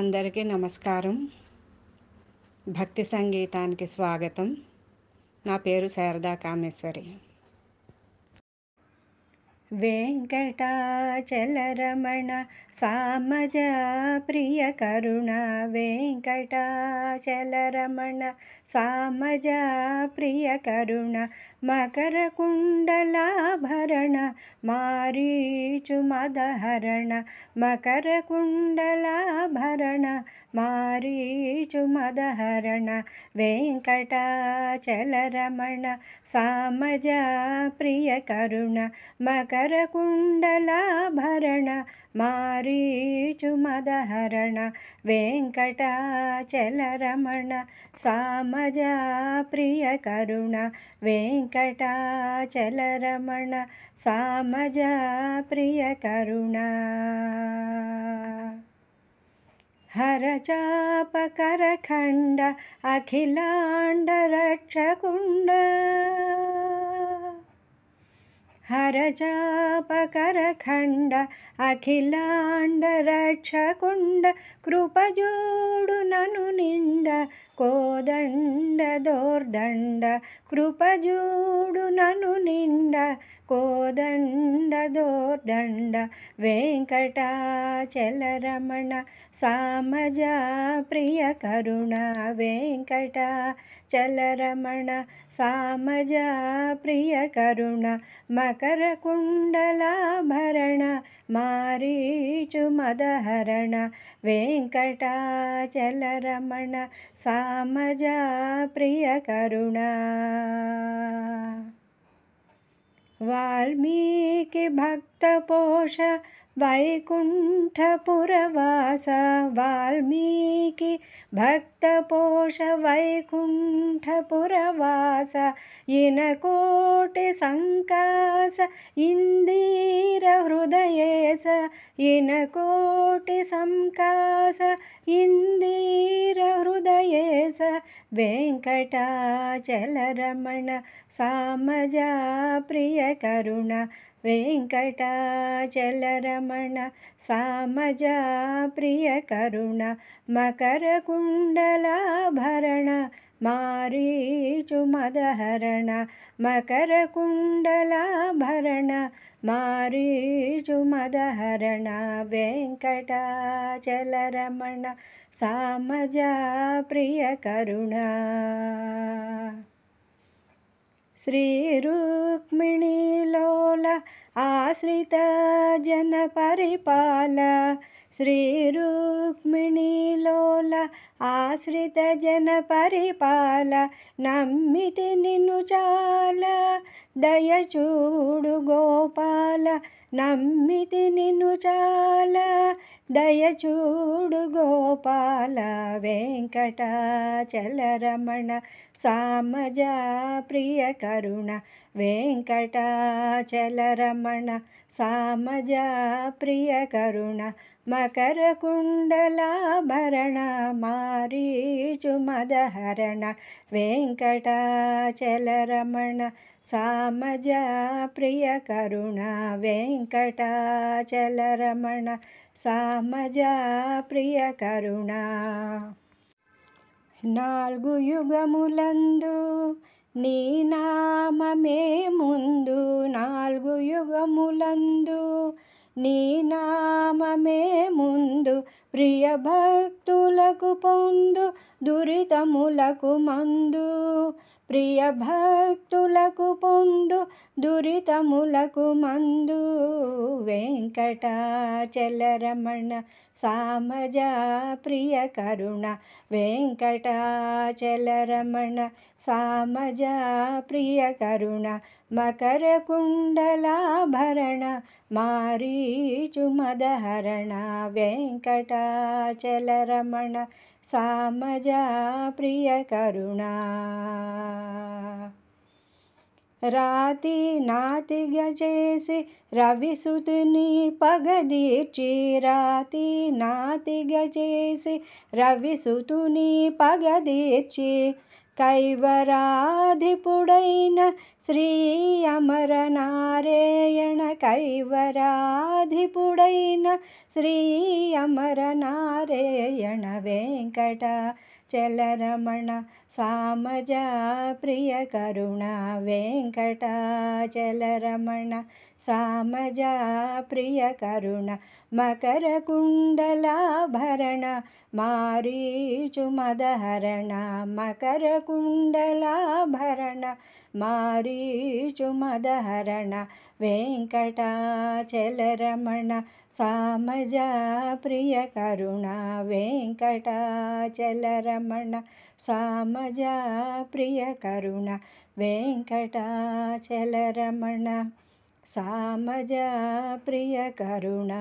అందరికీ నమస్కారం భక్తి సంగీతానికి స్వాగతం నా పేరు శారదా కామేశ్వరి प्रिय प्रिय मकर सामजा प्रियकरुणा वेङ्कटाचलरमण सामजा प्रियकरुणा मकरकुण्डलाभरण मारीचुमदहरण मकरकुण्डलाभरण रमण सामज प्रिय प्रियकरुण मकर ശങ്കരകുണ്ടലാഭരണ മാറീച്ചു മദഹരണ വെങ്കടാചലരമണ പ്രിയ കരുണ വെങ്കടാചലരമണ പ്രിയ കരുണ ഹരചാപകരഖണ്ഡ അഖിലാണ്ടരക്ഷകുണ്ട హరజాపకరఖండ అఖిలాండ రక్షకుండ కృపజోడు నను నిండ కోదండ దోర్దండ కృపజోడు నను నిండ కోదండ దోర్దండ వెంకటాచలరమణ సామజ ప్రియ కరుణ వెంకటాచలరమణ సామజ ప్రియ కరుణ మగ मकर मारीचु मदहरण वेंकटाचल रमण सामजा प्रिय करुणा वाल्मीकि भक्त पोष वैकुण्ठपुरवास वाल्मीकि भक्तपोष वैकुण्ठपुरवास इनकोटिसङ्कास इन्दीरहृदये स इनकोटिसङ्कास इन्दीरहृदये स वेङ्कटाचलरमण सामजा प्रियकरुण वेङ्कटाचलरमण रमण मकर प्रियकरुण मकरकुण्डलाभरण मारीचुमदहरण वेंकटाचल रमण वेङ्कटाचलरमण सामजा करुणा శ్రీ రుక్మిణీలోల ఆశ్రిత జన పరిపాల రుక్మిణీలోల ఆశ్రిత జన పరిపాల నమ్మితి నిన్ను చాల దయచూడు గోపాల నమ్మితి నిన్ను చాల దయచూడు గోపాల వెంకటాచలరమణ సామజ ప్రియ కరుణ వెంకటాచలరమణ సామజ ప్రియ కరుణ మకరకుండలాభరణ మారీచుమదహరణ వెంకటాచలరమణ సామజ ప్రియ కరుణ వెంకటాచలరమణ సా మజా ప్రియ కరుణ నాలుగు యుగములందు నీ నామే ముందు నాలుగు యుగములందు నీ నామే ముందు ప్రియ భక్తులకు పొందు దురితములకు మందు ప్రియ భక్తులకు పొందు దురితములకు మందు వెంకటాచలరమణ సామజ ప్రియ కరుణ వెంకటాచలరమణ సామజ ప్రియ కరుణ మకర కుండలాభరణ మారీచు మారీచుమదహరణ వెంకటాచలరమణ సామజ ప్రియ కరుణా राति नाति गजेसि रविसुतुनि पगदीर्चि राति नाति सुतनी पग पगदीर्चि कैवराधिपुडैन श्री अमर नारयण कैवाराधिपुडैना श्री अमर नारेण वेङ्कटा चलरमणा प्रिय करुणा वेङ्कटा चलरमण सामजा प्रिय करुणा मकरकुण्डलाभरण मारीचुमदहरण मकर కుండలాభరణ మారీచుమదహరణ వెంకటాచలరమణ సామజ ప్రియ కరుణ వెంకటాచలరమణ సామజ ప్రియ కరుణ వెంకటాచలరమణ సామజ ప్రియ కరుణ